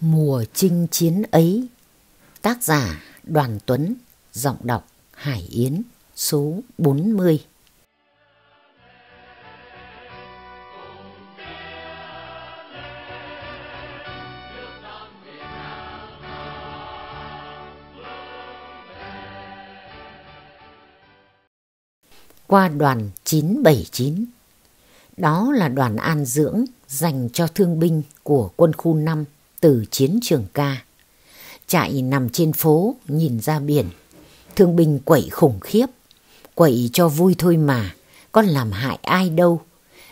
Mùa chinh chiến ấy Tác giả Đoàn Tuấn Giọng đọc Hải Yến Số 40 Qua đoàn 979 Đó là đoàn an dưỡng dành cho thương binh của quân khu 5 từ chiến trường ca. Trại nằm trên phố, nhìn ra biển. Thương binh quậy khủng khiếp. Quậy cho vui thôi mà, con làm hại ai đâu.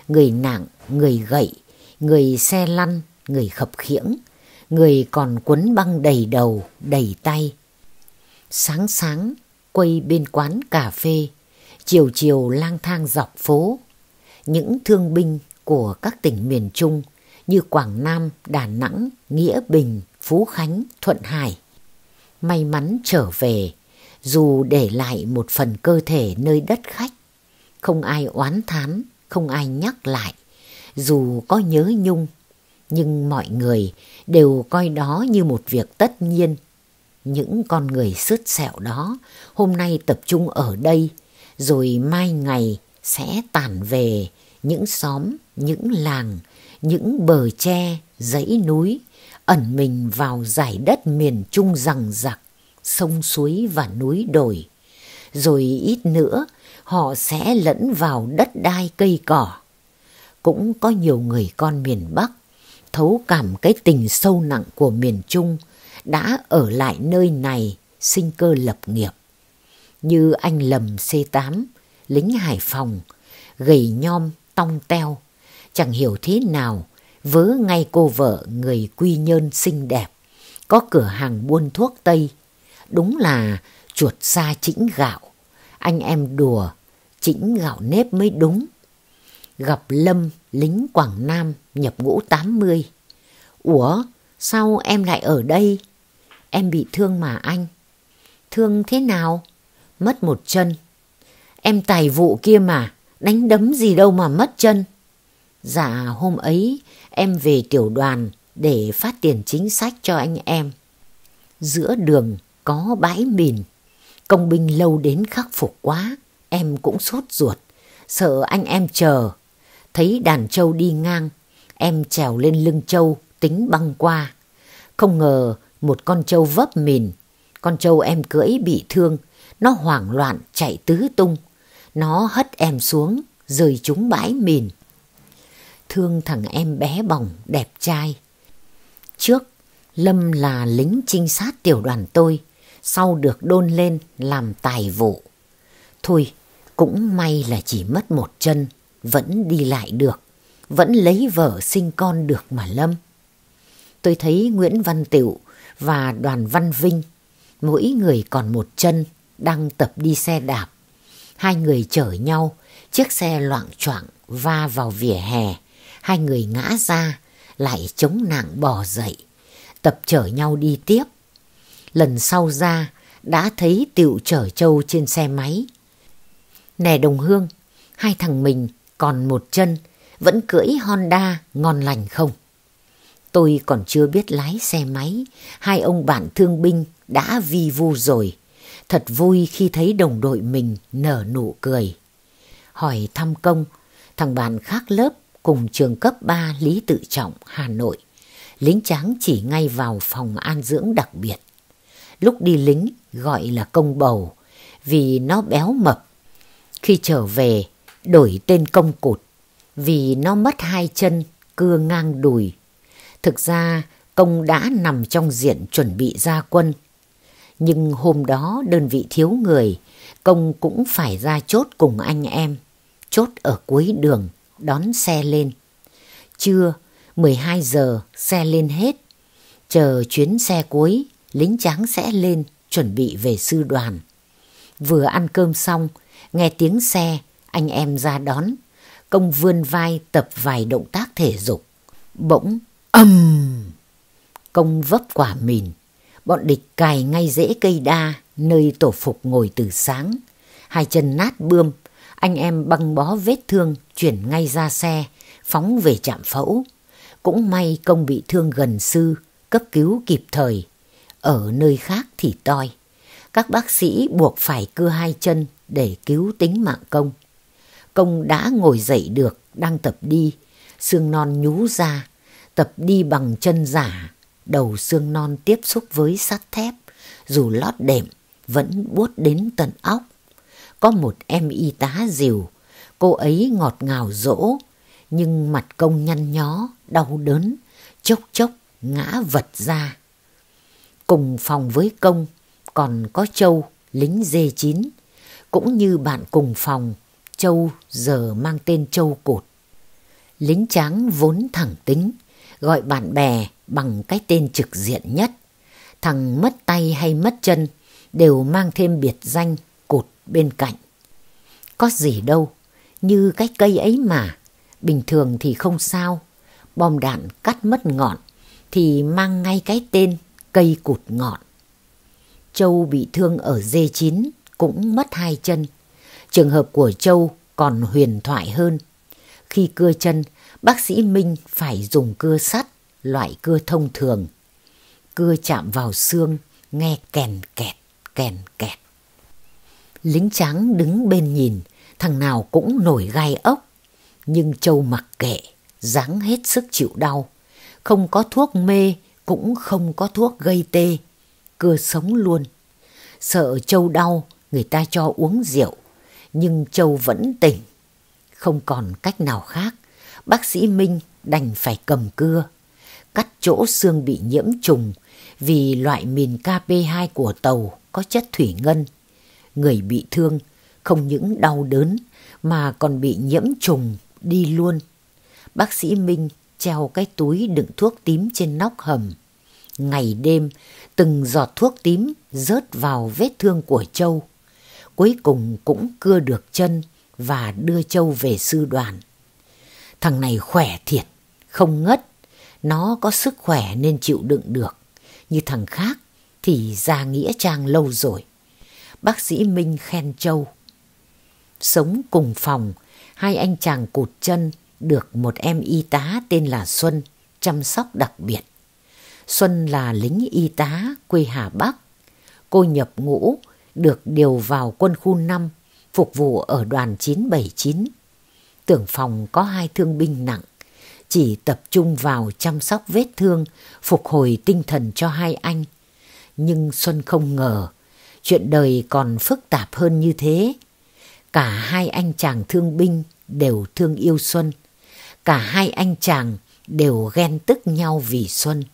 Người nặng, người gậy, người xe lăn, người khập khiễng. Người còn quấn băng đầy đầu, đầy tay. Sáng sáng, quay bên quán cà phê. Chiều chiều lang thang dọc phố. Những thương binh của các tỉnh miền Trung – như Quảng Nam, Đà Nẵng, Nghĩa Bình, Phú Khánh, Thuận Hải. May mắn trở về, dù để lại một phần cơ thể nơi đất khách, không ai oán thán, không ai nhắc lại, dù có nhớ nhung, nhưng mọi người đều coi đó như một việc tất nhiên. Những con người sứt sẹo đó hôm nay tập trung ở đây, rồi mai ngày sẽ tản về những xóm, những làng, những bờ tre, dãy núi, ẩn mình vào giải đất miền Trung rằng rặc, sông suối và núi đồi. Rồi ít nữa, họ sẽ lẫn vào đất đai cây cỏ. Cũng có nhiều người con miền Bắc, thấu cảm cái tình sâu nặng của miền Trung, đã ở lại nơi này sinh cơ lập nghiệp. Như anh Lầm C8, lính Hải Phòng, gầy nhom, tong teo, chẳng hiểu thế nào vớ ngay cô vợ người quy nhơn xinh đẹp có cửa hàng buôn thuốc tây đúng là chuột xa chĩnh gạo anh em đùa chĩnh gạo nếp mới đúng gặp lâm lính quảng nam nhập ngũ tám mươi ủa sao em lại ở đây em bị thương mà anh thương thế nào mất một chân em tài vụ kia mà đánh đấm gì đâu mà mất chân Dạ hôm ấy em về tiểu đoàn để phát tiền chính sách cho anh em. Giữa đường có bãi mìn. Công binh lâu đến khắc phục quá, em cũng sốt ruột, sợ anh em chờ. Thấy đàn trâu đi ngang, em trèo lên lưng trâu tính băng qua. Không ngờ một con trâu vấp mìn, con trâu em cưỡi bị thương, nó hoảng loạn chạy tứ tung. Nó hất em xuống, rời chúng bãi mìn thương thằng em bé bỏng đẹp trai. Trước, Lâm là lính trinh sát tiểu đoàn tôi, sau được đôn lên làm tài vụ. Thôi, cũng may là chỉ mất một chân, vẫn đi lại được, vẫn lấy vợ sinh con được mà Lâm. Tôi thấy Nguyễn Văn Tiểu và đoàn Văn Vinh, mỗi người còn một chân, đang tập đi xe đạp. Hai người chở nhau, chiếc xe loạn choạng va vào vỉa hè. Hai người ngã ra, lại chống nặng bò dậy, tập chở nhau đi tiếp. Lần sau ra, đã thấy tiệu chở châu trên xe máy. Nè đồng hương, hai thằng mình còn một chân, vẫn cưỡi Honda ngon lành không? Tôi còn chưa biết lái xe máy, hai ông bạn thương binh đã vi vu rồi. Thật vui khi thấy đồng đội mình nở nụ cười. Hỏi thăm công, thằng bạn khác lớp cùng trường cấp 3 Lý Tự Trọng, Hà Nội. Lính tráng chỉ ngay vào phòng an dưỡng đặc biệt. Lúc đi lính gọi là công bầu vì nó béo mập. Khi trở về đổi tên công cột vì nó mất hai chân cưa ngang đùi. Thực ra công đã nằm trong diện chuẩn bị ra quân. Nhưng hôm đó đơn vị thiếu người, công cũng phải ra chốt cùng anh em, chốt ở cuối đường đón xe lên. Trưa, 12 giờ xe lên hết. Chờ chuyến xe cuối, lính tráng sẽ lên chuẩn bị về sư đoàn. Vừa ăn cơm xong, nghe tiếng xe, anh em ra đón. Công vươn vai tập vài động tác thể dục. Bỗng, ầm! Công vấp quả mìn. Bọn địch cài ngay rễ cây đa, nơi tổ phục ngồi từ sáng. Hai chân nát bươm, anh em băng bó vết thương, chuyển ngay ra xe, phóng về trạm phẫu. Cũng may công bị thương gần sư, cấp cứu kịp thời. Ở nơi khác thì toi. Các bác sĩ buộc phải cưa hai chân để cứu tính mạng công. Công đã ngồi dậy được, đang tập đi. Xương non nhú ra, tập đi bằng chân giả. Đầu xương non tiếp xúc với sắt thép, dù lót đệm vẫn buốt đến tận óc có một em y tá dìu. Cô ấy ngọt ngào dỗ, nhưng mặt công nhăn nhó, đau đớn, chốc chốc ngã vật ra. Cùng phòng với công còn có Châu, lính dê chín. Cũng như bạn cùng phòng, Châu giờ mang tên Châu Cột. Lính tráng vốn thẳng tính, gọi bạn bè bằng cái tên trực diện nhất. Thằng mất tay hay mất chân đều mang thêm biệt danh bên cạnh. Có gì đâu, như cái cây ấy mà, bình thường thì không sao, bom đạn cắt mất ngọn thì mang ngay cái tên cây cụt ngọn. Châu bị thương ở dê chín cũng mất hai chân. Trường hợp của Châu còn huyền thoại hơn. Khi cưa chân, bác sĩ Minh phải dùng cưa sắt, loại cưa thông thường. Cưa chạm vào xương, nghe kèn kẹt, kèn kẹt. Lính tráng đứng bên nhìn, thằng nào cũng nổi gai ốc. Nhưng Châu mặc kệ, dáng hết sức chịu đau. Không có thuốc mê, cũng không có thuốc gây tê. Cưa sống luôn. Sợ Châu đau, người ta cho uống rượu. Nhưng Châu vẫn tỉnh. Không còn cách nào khác, bác sĩ Minh đành phải cầm cưa. Cắt chỗ xương bị nhiễm trùng vì loại mìn KP2 của tàu có chất thủy ngân người bị thương không những đau đớn mà còn bị nhiễm trùng đi luôn. Bác sĩ Minh treo cái túi đựng thuốc tím trên nóc hầm. Ngày đêm, từng giọt thuốc tím rớt vào vết thương của Châu. Cuối cùng cũng cưa được chân và đưa Châu về sư đoàn. Thằng này khỏe thiệt, không ngất. Nó có sức khỏe nên chịu đựng được. Như thằng khác thì ra nghĩa trang lâu rồi bác sĩ Minh khen Châu. Sống cùng phòng, hai anh chàng cụt chân được một em y tá tên là Xuân chăm sóc đặc biệt. Xuân là lính y tá quê Hà Bắc. Cô nhập ngũ, được điều vào quân khu 5, phục vụ ở đoàn 979. Tưởng phòng có hai thương binh nặng, chỉ tập trung vào chăm sóc vết thương, phục hồi tinh thần cho hai anh. Nhưng Xuân không ngờ chuyện đời còn phức tạp hơn như thế. Cả hai anh chàng thương binh đều thương yêu Xuân. Cả hai anh chàng đều ghen tức nhau vì Xuân.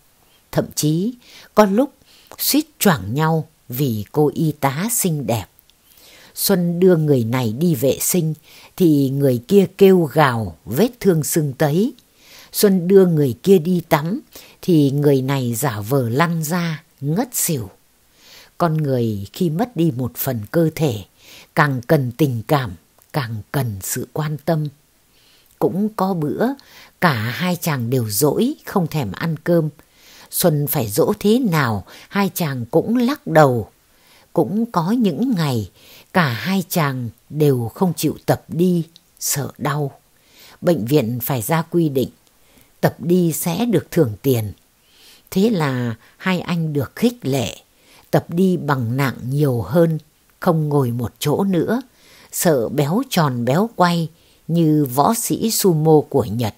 Thậm chí, có lúc suýt choảng nhau vì cô y tá xinh đẹp. Xuân đưa người này đi vệ sinh thì người kia kêu gào vết thương sưng tấy. Xuân đưa người kia đi tắm thì người này giả vờ lăn ra ngất xỉu con người khi mất đi một phần cơ thể càng cần tình cảm càng cần sự quan tâm cũng có bữa cả hai chàng đều dỗi không thèm ăn cơm xuân phải dỗ thế nào hai chàng cũng lắc đầu cũng có những ngày cả hai chàng đều không chịu tập đi sợ đau bệnh viện phải ra quy định tập đi sẽ được thưởng tiền thế là hai anh được khích lệ tập đi bằng nặng nhiều hơn, không ngồi một chỗ nữa, sợ béo tròn béo quay như võ sĩ sumo của Nhật.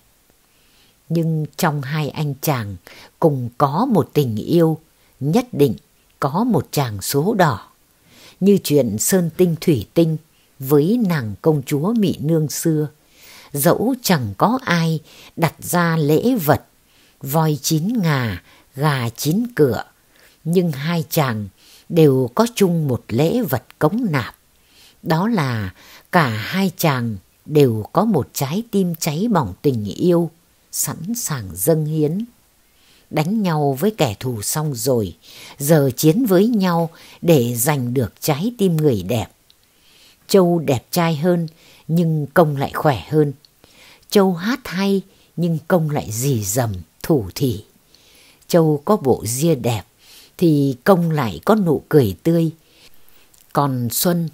Nhưng trong hai anh chàng cùng có một tình yêu, nhất định có một chàng số đỏ. Như chuyện Sơn Tinh Thủy Tinh với nàng công chúa Mỹ Nương xưa, dẫu chẳng có ai đặt ra lễ vật, voi chín ngà, gà chín cửa nhưng hai chàng đều có chung một lễ vật cống nạp. Đó là cả hai chàng đều có một trái tim cháy bỏng tình yêu, sẵn sàng dâng hiến. Đánh nhau với kẻ thù xong rồi, giờ chiến với nhau để giành được trái tim người đẹp. Châu đẹp trai hơn, nhưng công lại khỏe hơn. Châu hát hay, nhưng công lại dì dầm, thủ thỉ. Châu có bộ ria đẹp, thì công lại có nụ cười tươi. Còn Xuân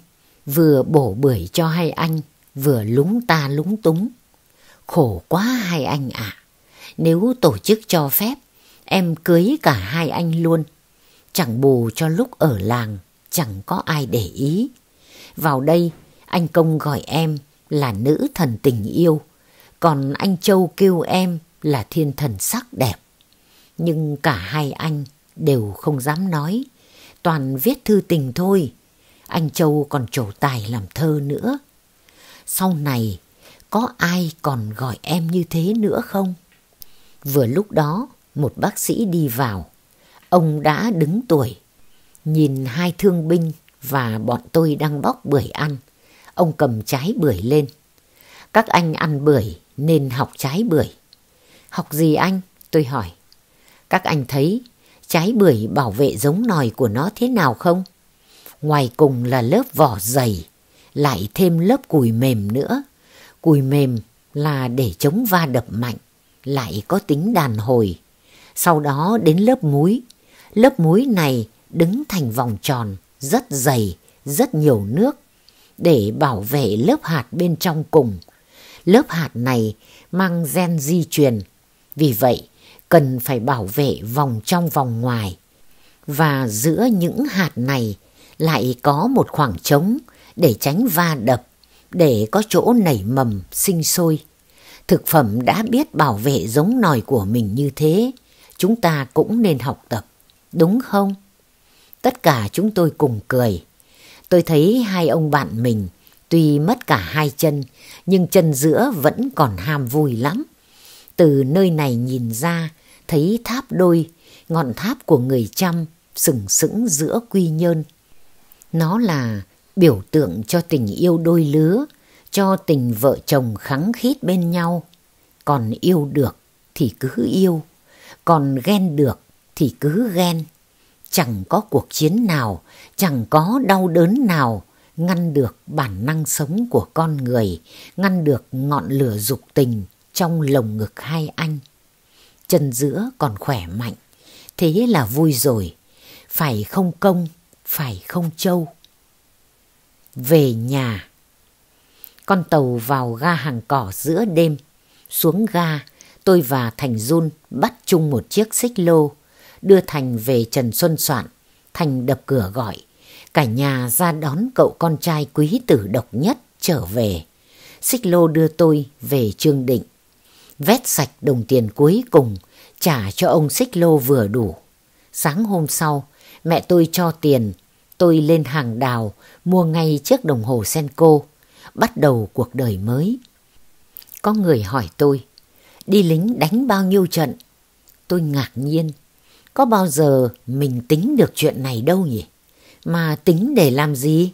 vừa bổ bưởi cho hai anh, vừa lúng ta lúng túng. Khổ quá hai anh ạ. Nếu tổ chức cho phép, em cưới cả hai anh luôn. Chẳng bù cho lúc ở làng, chẳng có ai để ý. Vào đây, anh Công gọi em là nữ thần tình yêu. Còn anh Châu kêu em là thiên thần sắc đẹp. Nhưng cả hai anh đều không dám nói, toàn viết thư tình thôi. Anh Châu còn trổ tài làm thơ nữa. Sau này, có ai còn gọi em như thế nữa không? Vừa lúc đó, một bác sĩ đi vào. Ông đã đứng tuổi, nhìn hai thương binh và bọn tôi đang bóc bưởi ăn. Ông cầm trái bưởi lên. Các anh ăn bưởi nên học trái bưởi. Học gì anh? Tôi hỏi. Các anh thấy trái bưởi bảo vệ giống nòi của nó thế nào không? Ngoài cùng là lớp vỏ dày, lại thêm lớp cùi mềm nữa. Cùi mềm là để chống va đập mạnh, lại có tính đàn hồi. Sau đó đến lớp muối. Lớp muối này đứng thành vòng tròn, rất dày, rất nhiều nước, để bảo vệ lớp hạt bên trong cùng. Lớp hạt này mang gen di truyền. Vì vậy, cần phải bảo vệ vòng trong vòng ngoài. Và giữa những hạt này lại có một khoảng trống để tránh va đập, để có chỗ nảy mầm, sinh sôi. Thực phẩm đã biết bảo vệ giống nòi của mình như thế, chúng ta cũng nên học tập, đúng không? Tất cả chúng tôi cùng cười. Tôi thấy hai ông bạn mình tuy mất cả hai chân, nhưng chân giữa vẫn còn ham vui lắm. Từ nơi này nhìn ra, thấy tháp đôi, ngọn tháp của người Chăm sừng sững giữa quy nhơn. Nó là biểu tượng cho tình yêu đôi lứa, cho tình vợ chồng kháng khít bên nhau. Còn yêu được thì cứ yêu, còn ghen được thì cứ ghen. Chẳng có cuộc chiến nào, chẳng có đau đớn nào ngăn được bản năng sống của con người, ngăn được ngọn lửa dục tình trong lồng ngực hai anh chân giữa còn khỏe mạnh. Thế là vui rồi, phải không công, phải không châu. Về nhà Con tàu vào ga hàng cỏ giữa đêm. Xuống ga, tôi và Thành run bắt chung một chiếc xích lô, đưa Thành về Trần Xuân Soạn. Thành đập cửa gọi, cả nhà ra đón cậu con trai quý tử độc nhất trở về. Xích lô đưa tôi về Trương Định vét sạch đồng tiền cuối cùng, trả cho ông xích lô vừa đủ. Sáng hôm sau, mẹ tôi cho tiền, tôi lên hàng đào, mua ngay chiếc đồng hồ Senko, bắt đầu cuộc đời mới. Có người hỏi tôi, đi lính đánh bao nhiêu trận? Tôi ngạc nhiên, có bao giờ mình tính được chuyện này đâu nhỉ? Mà tính để làm gì?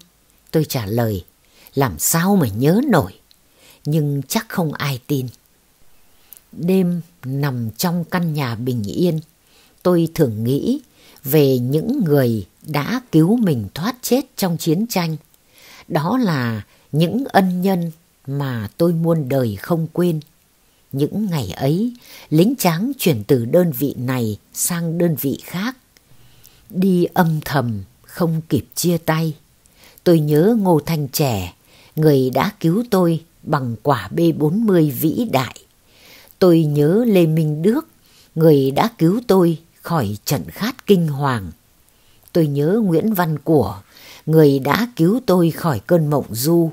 Tôi trả lời, làm sao mà nhớ nổi? Nhưng chắc không ai tin đêm nằm trong căn nhà bình yên, tôi thường nghĩ về những người đã cứu mình thoát chết trong chiến tranh. Đó là những ân nhân mà tôi muôn đời không quên. Những ngày ấy, lính tráng chuyển từ đơn vị này sang đơn vị khác. Đi âm thầm, không kịp chia tay. Tôi nhớ Ngô Thanh Trẻ, người đã cứu tôi bằng quả B40 vĩ đại. Tôi nhớ Lê Minh Đức, người đã cứu tôi khỏi trận khát kinh hoàng. Tôi nhớ Nguyễn Văn Của, người đã cứu tôi khỏi cơn mộng du.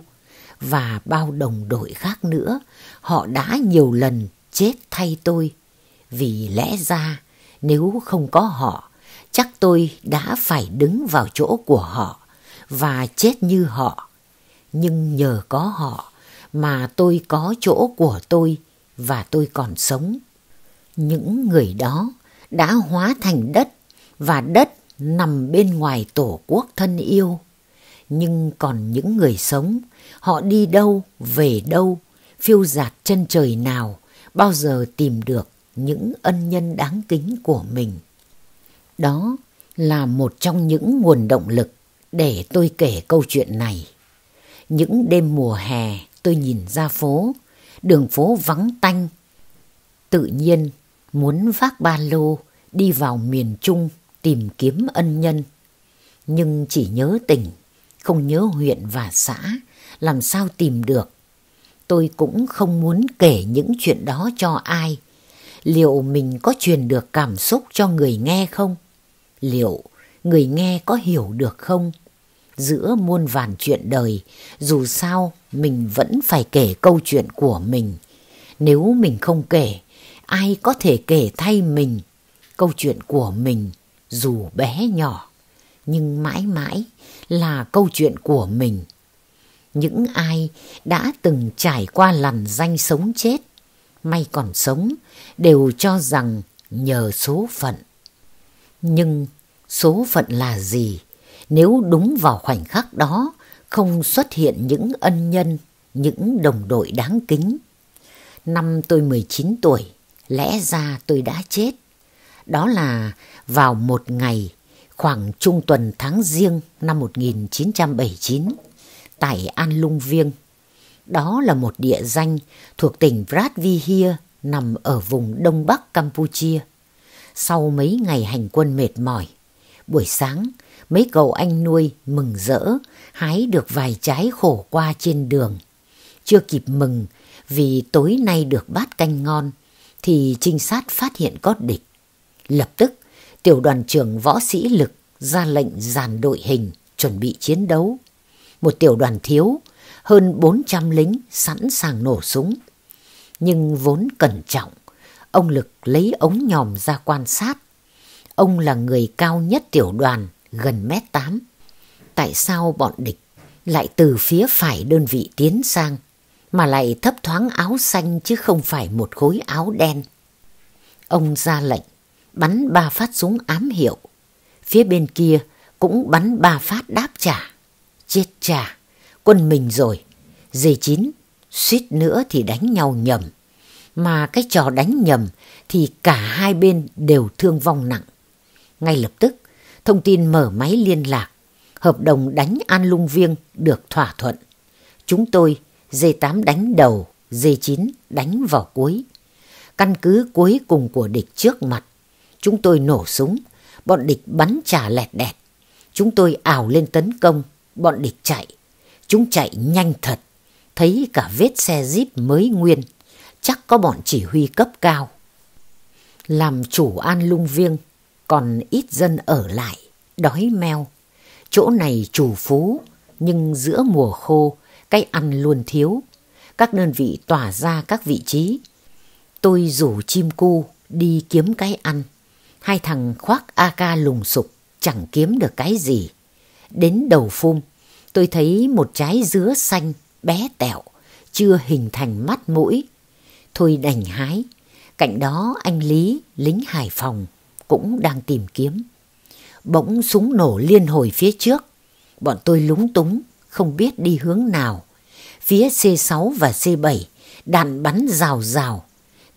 Và bao đồng đội khác nữa, họ đã nhiều lần chết thay tôi. Vì lẽ ra, nếu không có họ, chắc tôi đã phải đứng vào chỗ của họ và chết như họ. Nhưng nhờ có họ mà tôi có chỗ của tôi, và tôi còn sống. Những người đó đã hóa thành đất và đất nằm bên ngoài tổ quốc thân yêu. Nhưng còn những người sống, họ đi đâu, về đâu, phiêu dạt chân trời nào, bao giờ tìm được những ân nhân đáng kính của mình. Đó là một trong những nguồn động lực để tôi kể câu chuyện này. Những đêm mùa hè tôi nhìn ra phố đường phố vắng tanh. Tự nhiên, muốn vác ba lô, đi vào miền Trung tìm kiếm ân nhân. Nhưng chỉ nhớ tỉnh, không nhớ huyện và xã, làm sao tìm được. Tôi cũng không muốn kể những chuyện đó cho ai. Liệu mình có truyền được cảm xúc cho người nghe không? Liệu người nghe có hiểu được không? Giữa muôn vàn chuyện đời, dù sao mình vẫn phải kể câu chuyện của mình. Nếu mình không kể, ai có thể kể thay mình câu chuyện của mình dù bé nhỏ, nhưng mãi mãi là câu chuyện của mình. Những ai đã từng trải qua lằn danh sống chết, may còn sống, đều cho rằng nhờ số phận. Nhưng số phận là gì? Nếu đúng vào khoảnh khắc đó không xuất hiện những ân nhân, những đồng đội đáng kính. Năm tôi 19 tuổi, lẽ ra tôi đã chết. Đó là vào một ngày khoảng trung tuần tháng riêng năm 1979 tại An Lung Viêng. Đó là một địa danh thuộc tỉnh Vradvihia nằm ở vùng đông bắc Campuchia. Sau mấy ngày hành quân mệt mỏi, buổi sáng mấy cậu anh nuôi mừng rỡ hái được vài trái khổ qua trên đường. Chưa kịp mừng vì tối nay được bát canh ngon thì trinh sát phát hiện có địch. Lập tức, tiểu đoàn trưởng võ sĩ lực ra lệnh dàn đội hình chuẩn bị chiến đấu. Một tiểu đoàn thiếu, hơn 400 lính sẵn sàng nổ súng. Nhưng vốn cẩn trọng, ông Lực lấy ống nhòm ra quan sát. Ông là người cao nhất tiểu đoàn, gần mét tám tại sao bọn địch lại từ phía phải đơn vị tiến sang, mà lại thấp thoáng áo xanh chứ không phải một khối áo đen. Ông ra lệnh, bắn ba phát súng ám hiệu. Phía bên kia cũng bắn ba phát đáp trả. Chết cha quân mình rồi. Dề chín, suýt nữa thì đánh nhau nhầm. Mà cái trò đánh nhầm thì cả hai bên đều thương vong nặng. Ngay lập tức, thông tin mở máy liên lạc hợp đồng đánh An Lung Viêng được thỏa thuận. Chúng tôi D8 đánh đầu, D9 đánh vào cuối. Căn cứ cuối cùng của địch trước mặt. Chúng tôi nổ súng, bọn địch bắn trả lẹt đẹt. Chúng tôi ảo lên tấn công, bọn địch chạy. Chúng chạy nhanh thật, thấy cả vết xe jeep mới nguyên. Chắc có bọn chỉ huy cấp cao. Làm chủ An Lung Viêng, còn ít dân ở lại, đói meo Chỗ này chủ phú, nhưng giữa mùa khô, cái ăn luôn thiếu. Các đơn vị tỏa ra các vị trí. Tôi rủ chim cu đi kiếm cái ăn. Hai thằng khoác AK lùng sục, chẳng kiếm được cái gì. Đến đầu phum, tôi thấy một trái dứa xanh, bé tẹo, chưa hình thành mắt mũi. Thôi đành hái. Cạnh đó anh Lý, lính Hải Phòng, cũng đang tìm kiếm bỗng súng nổ liên hồi phía trước. Bọn tôi lúng túng, không biết đi hướng nào. Phía C6 và C7, đạn bắn rào rào.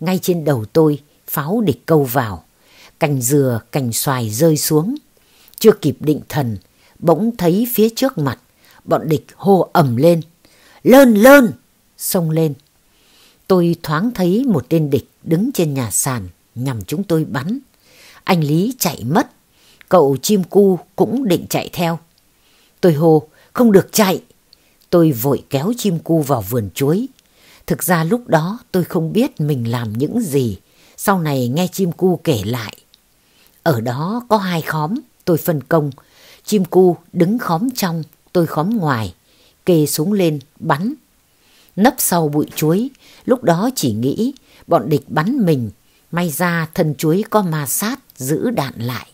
Ngay trên đầu tôi, pháo địch câu vào. Cành dừa, cành xoài rơi xuống. Chưa kịp định thần, bỗng thấy phía trước mặt, bọn địch hô ầm lên. Lơn lơn! Xông lên. Tôi thoáng thấy một tên địch đứng trên nhà sàn nhằm chúng tôi bắn. Anh Lý chạy mất, cậu chim cu cũng định chạy theo. Tôi hô, không được chạy. Tôi vội kéo chim cu vào vườn chuối. Thực ra lúc đó tôi không biết mình làm những gì. Sau này nghe chim cu kể lại. Ở đó có hai khóm, tôi phân công. Chim cu đứng khóm trong, tôi khóm ngoài. Kê súng lên, bắn. Nấp sau bụi chuối, lúc đó chỉ nghĩ bọn địch bắn mình. May ra thân chuối có ma sát giữ đạn lại.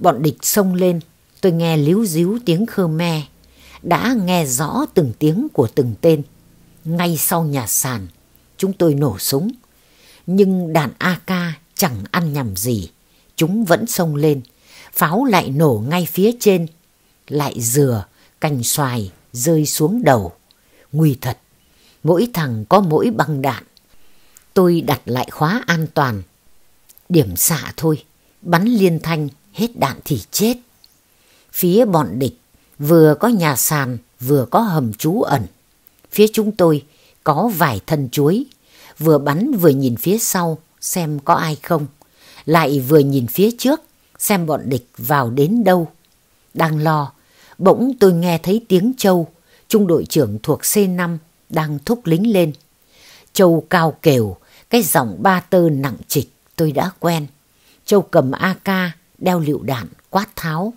Bọn địch xông lên, tôi nghe líu díu tiếng Khmer, đã nghe rõ từng tiếng của từng tên. Ngay sau nhà sàn, chúng tôi nổ súng. Nhưng đạn AK chẳng ăn nhầm gì, chúng vẫn xông lên. Pháo lại nổ ngay phía trên, lại dừa, cành xoài rơi xuống đầu. Nguy thật, mỗi thằng có mỗi băng đạn. Tôi đặt lại khóa an toàn. Điểm xạ thôi, bắn liên thanh hết đạn thì chết. Phía bọn địch vừa có nhà sàn vừa có hầm trú ẩn. Phía chúng tôi có vài thân chuối, vừa bắn vừa nhìn phía sau xem có ai không, lại vừa nhìn phía trước xem bọn địch vào đến đâu. Đang lo, bỗng tôi nghe thấy tiếng châu, trung đội trưởng thuộc C5 đang thúc lính lên. Châu cao kều, cái giọng ba tơ nặng trịch tôi đã quen. Châu cầm AK, đeo lựu đạn quát tháo.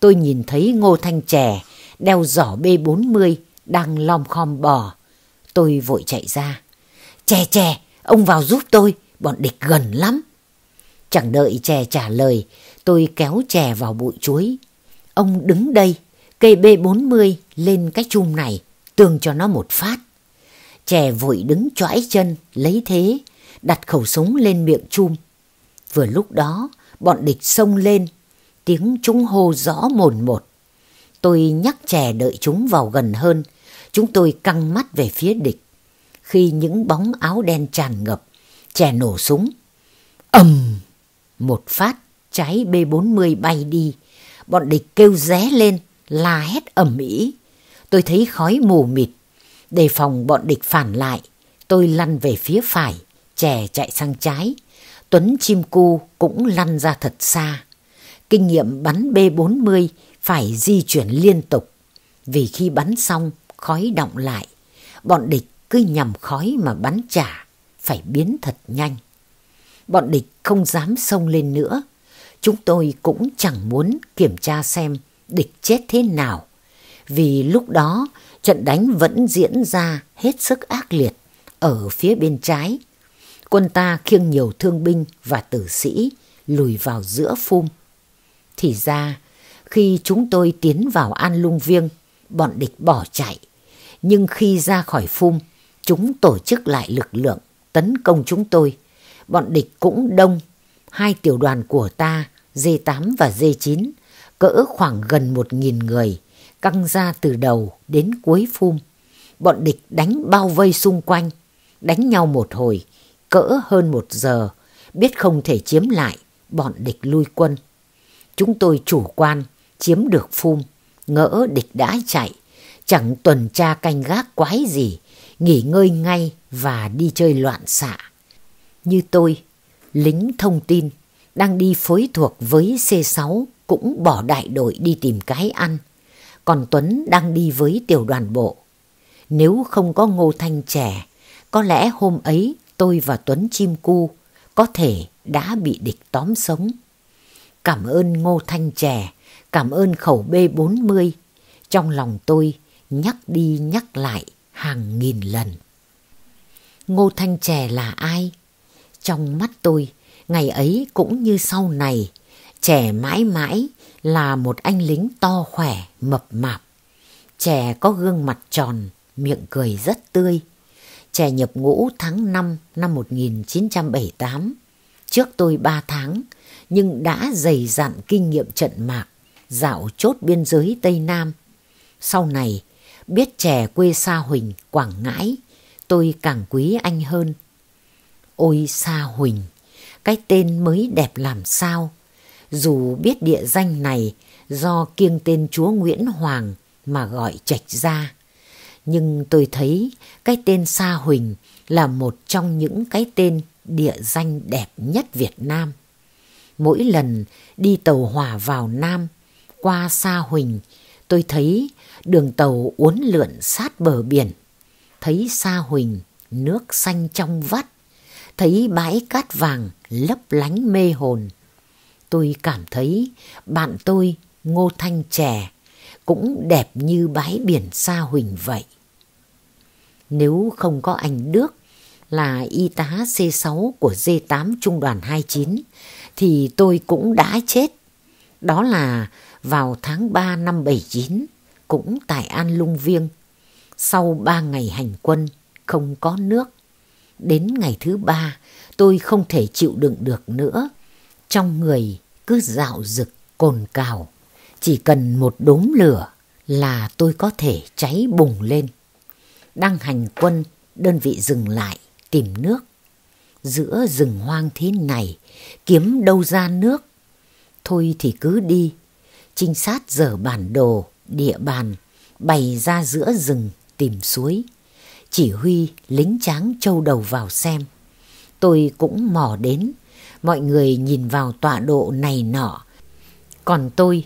Tôi nhìn thấy Ngô Thanh Trẻ đeo giỏ B40 đang lom khom bò. Tôi vội chạy ra. Chè chè, ông vào giúp tôi, bọn địch gần lắm. Chẳng đợi chè trả lời, tôi kéo chè vào bụi chuối. Ông đứng đây, cây B40 lên cái chum này, tương cho nó một phát. Chè vội đứng choãi chân, lấy thế, đặt khẩu súng lên miệng chum. Vừa lúc đó, bọn địch xông lên, tiếng chúng hô rõ mồn một. Tôi nhắc trẻ đợi chúng vào gần hơn, chúng tôi căng mắt về phía địch. Khi những bóng áo đen tràn ngập, trẻ nổ súng. ầm Một phát, trái B-40 bay đi. Bọn địch kêu ré lên, la hét ầm ĩ. Tôi thấy khói mù mịt. Đề phòng bọn địch phản lại, tôi lăn về phía phải, trẻ chạy sang trái. Tuấn chim cu cũng lăn ra thật xa. Kinh nghiệm bắn B-40 phải di chuyển liên tục, vì khi bắn xong khói động lại, bọn địch cứ nhầm khói mà bắn trả, phải biến thật nhanh. Bọn địch không dám xông lên nữa, chúng tôi cũng chẳng muốn kiểm tra xem địch chết thế nào, vì lúc đó trận đánh vẫn diễn ra hết sức ác liệt ở phía bên trái quân ta khiêng nhiều thương binh và tử sĩ lùi vào giữa phum. Thì ra, khi chúng tôi tiến vào An Lung Viêng, bọn địch bỏ chạy. Nhưng khi ra khỏi phum, chúng tổ chức lại lực lượng tấn công chúng tôi. Bọn địch cũng đông. Hai tiểu đoàn của ta, D8 và D9, cỡ khoảng gần một nghìn người, căng ra từ đầu đến cuối phum. Bọn địch đánh bao vây xung quanh, đánh nhau một hồi, cỡ hơn một giờ, biết không thể chiếm lại, bọn địch lui quân. Chúng tôi chủ quan, chiếm được phum, ngỡ địch đã chạy, chẳng tuần tra canh gác quái gì, nghỉ ngơi ngay và đi chơi loạn xạ. Như tôi, lính thông tin, đang đi phối thuộc với C6 cũng bỏ đại đội đi tìm cái ăn. Còn Tuấn đang đi với tiểu đoàn bộ. Nếu không có Ngô Thanh trẻ, có lẽ hôm ấy tôi và Tuấn Chim Cu có thể đã bị địch tóm sống. Cảm ơn Ngô Thanh Trẻ, cảm ơn khẩu B40. Trong lòng tôi nhắc đi nhắc lại hàng nghìn lần. Ngô Thanh Trẻ là ai? Trong mắt tôi, ngày ấy cũng như sau này, Trẻ mãi mãi là một anh lính to khỏe, mập mạp. Trẻ có gương mặt tròn, miệng cười rất tươi trẻ nhập ngũ tháng 5 năm 1978. Trước tôi 3 tháng, nhưng đã dày dặn kinh nghiệm trận mạc, dạo chốt biên giới Tây Nam. Sau này, biết trẻ quê Sa Huỳnh, Quảng Ngãi, tôi càng quý anh hơn. Ôi Sa Huỳnh, cái tên mới đẹp làm sao. Dù biết địa danh này do kiêng tên chúa Nguyễn Hoàng mà gọi trạch ra nhưng tôi thấy cái tên Sa Huỳnh là một trong những cái tên địa danh đẹp nhất Việt Nam. Mỗi lần đi tàu hỏa vào Nam, qua Sa Huỳnh, tôi thấy đường tàu uốn lượn sát bờ biển, thấy Sa Huỳnh nước xanh trong vắt, thấy bãi cát vàng lấp lánh mê hồn. Tôi cảm thấy bạn tôi Ngô Thanh Trẻ cũng đẹp như bãi biển xa huỳnh vậy. Nếu không có anh Đức là y tá c sáu của d tám Trung đoàn hai chín, thì tôi cũng đã chết. Đó là vào tháng ba năm bảy chín, cũng tại An Lung Viêng. Sau ba ngày hành quân không có nước. Đến ngày thứ ba tôi không thể chịu đựng được nữa. Trong người cứ dạo rực cồn cào. Chỉ cần một đốm lửa là tôi có thể cháy bùng lên. Đang hành quân, đơn vị dừng lại, tìm nước. Giữa rừng hoang thế này, kiếm đâu ra nước? Thôi thì cứ đi. Trinh sát dở bản đồ, địa bàn, bày ra giữa rừng, tìm suối. Chỉ huy lính tráng trâu đầu vào xem. Tôi cũng mò đến, mọi người nhìn vào tọa độ này nọ. Còn tôi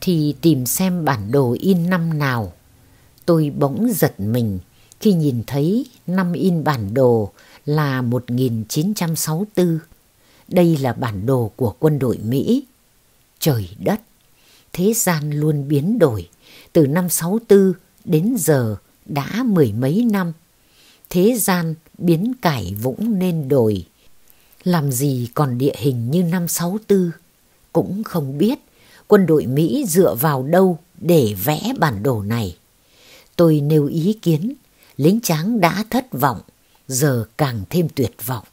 thì tìm xem bản đồ in năm nào. Tôi bỗng giật mình khi nhìn thấy năm in bản đồ là 1964. Đây là bản đồ của quân đội Mỹ. Trời đất, thế gian luôn biến đổi. Từ năm 64 đến giờ đã mười mấy năm. Thế gian biến cải vũng nên đổi. Làm gì còn địa hình như năm 64 cũng không biết quân đội Mỹ dựa vào đâu để vẽ bản đồ này. Tôi nêu ý kiến, lính tráng đã thất vọng, giờ càng thêm tuyệt vọng.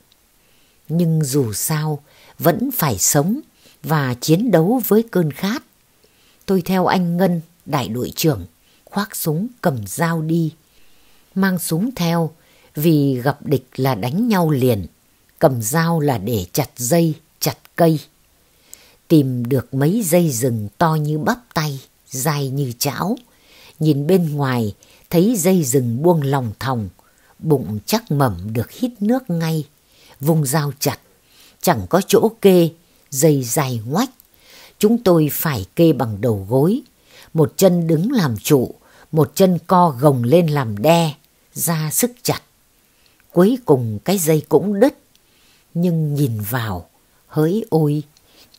Nhưng dù sao, vẫn phải sống và chiến đấu với cơn khát. Tôi theo anh Ngân, đại đội trưởng, khoác súng cầm dao đi. Mang súng theo vì gặp địch là đánh nhau liền, cầm dao là để chặt dây, chặt cây tìm được mấy dây rừng to như bắp tay, dài như chảo. Nhìn bên ngoài, thấy dây rừng buông lòng thòng, bụng chắc mẩm được hít nước ngay, vùng dao chặt, chẳng có chỗ kê, dây dài ngoách. Chúng tôi phải kê bằng đầu gối, một chân đứng làm trụ, một chân co gồng lên làm đe, ra sức chặt. Cuối cùng cái dây cũng đứt, nhưng nhìn vào, hỡi ôi!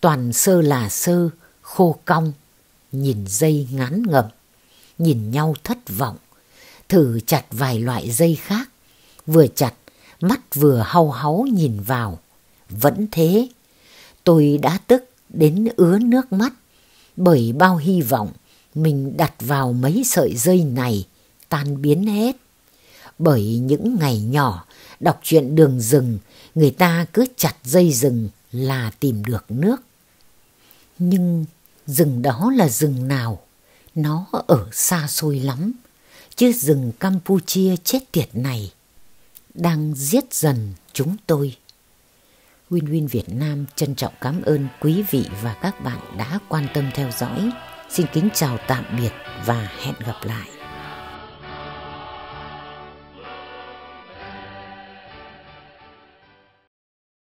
toàn sơ là sơ, khô cong, nhìn dây ngắn ngẩm, nhìn nhau thất vọng, thử chặt vài loại dây khác, vừa chặt, mắt vừa hau háu nhìn vào, vẫn thế. Tôi đã tức đến ứa nước mắt, bởi bao hy vọng mình đặt vào mấy sợi dây này tan biến hết. Bởi những ngày nhỏ, đọc truyện đường rừng, người ta cứ chặt dây rừng là tìm được nước. Nhưng rừng đó là rừng nào? Nó ở xa xôi lắm, chứ rừng Campuchia chết tiệt này đang giết dần chúng tôi. Win Win Việt Nam trân trọng cảm ơn quý vị và các bạn đã quan tâm theo dõi. Xin kính chào tạm biệt và hẹn gặp lại.